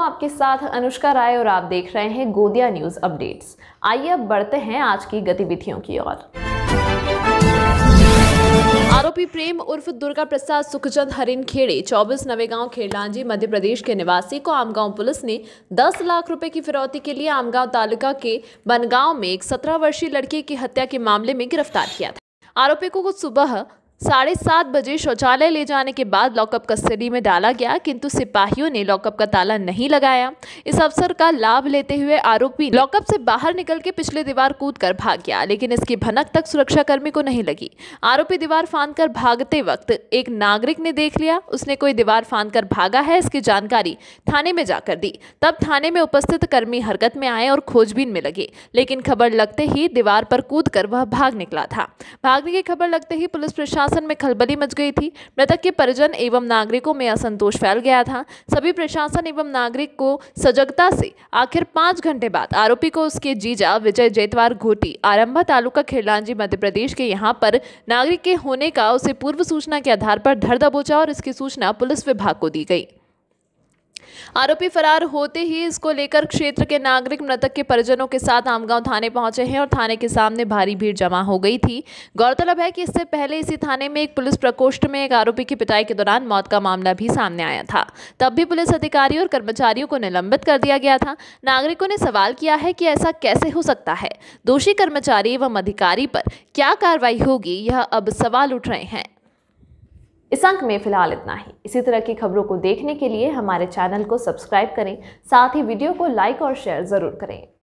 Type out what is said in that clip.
हूं आपके साथ अनुष्का राय और आप देख रहे हैं गोदिया न्यूज अपडेट्स आइए अब बढ़ते हैं आज की गतिविधियों की ओर आरोपी प्रेम उर्फ दुर्गा प्रसाद सुखचंद हरिन खेड़े 24 नवेगांव खेड़लांजी मध्य प्रदेश के निवासी को आमगांव पुलिस ने 10 लाख रुपए की फिरौती के लिए आमगांव तालुका के बनगांव में एक 17 वर्षीय लड़की की हत्या के मामले में गिरफ्तार किया था आरोपी को सुबह साढ़े सात बजे शौचालय ले जाने के बाद लॉकअप कस्टडी में डाला गया किंतु सिपाहियों ने लॉकअप का ताला नहीं लगाया इस अवसर का लाभ लेते हुए आरोपी लॉकअप से बाहर निकल के पिछले दीवार कूद कर भाग गया लेकिन इसकी भनक तक सुरक्षाकर्मी को नहीं लगी आरोपी दीवार फांद कर भागते वक्त एक नागरिक ने देख लिया उसने कोई दीवार फांद कर भागा है इसकी जानकारी थाने में जाकर दी तब थाने में उपस्थित कर्मी हरकत में आए और खोजबीन में लगे लेकिन खबर लगते ही दीवार पर कूद कर वह भाग निकला था भागने की खबर लगते ही पुलिस प्रशासन प्रशासन में खलबली मच गई थी मृतक के परिजन एवं नागरिकों में असंतोष फैल गया था सभी प्रशासन एवं नागरिक को सजगता से आखिर पाँच घंटे बाद आरोपी को उसके जीजा विजय जैतवार घोटी आरंभा तालुका खिरलांजी मध्य प्रदेश के यहाँ पर नागरिक के होने का उसे पूर्व सूचना के आधार पर धर दबोचा और इसकी सूचना पुलिस विभाग को दी गई आरोपी फरार होते ही इसको लेकर क्षेत्र के नागरिक मृतक के परिजनों के साथ आमगांव थाने पहुंचे हैं और थाने के सामने भारी भीड़ जमा हो गई थी गौरतलब है कि इससे पहले इसी थाने में एक पुलिस प्रकोष्ठ में एक आरोपी की पिटाई के दौरान मौत का मामला भी सामने आया था तब भी पुलिस अधिकारियों और कर्मचारियों को निलंबित कर दिया गया था नागरिकों ने सवाल किया है कि ऐसा कैसे हो सकता है दोषी कर्मचारी एवं अधिकारी पर क्या कार्रवाई होगी यह अब सवाल उठ रहे हैं इस अंक में फिलहाल इतना ही इसी तरह की खबरों को देखने के लिए हमारे चैनल को सब्सक्राइब करें साथ ही वीडियो को लाइक और शेयर ज़रूर करें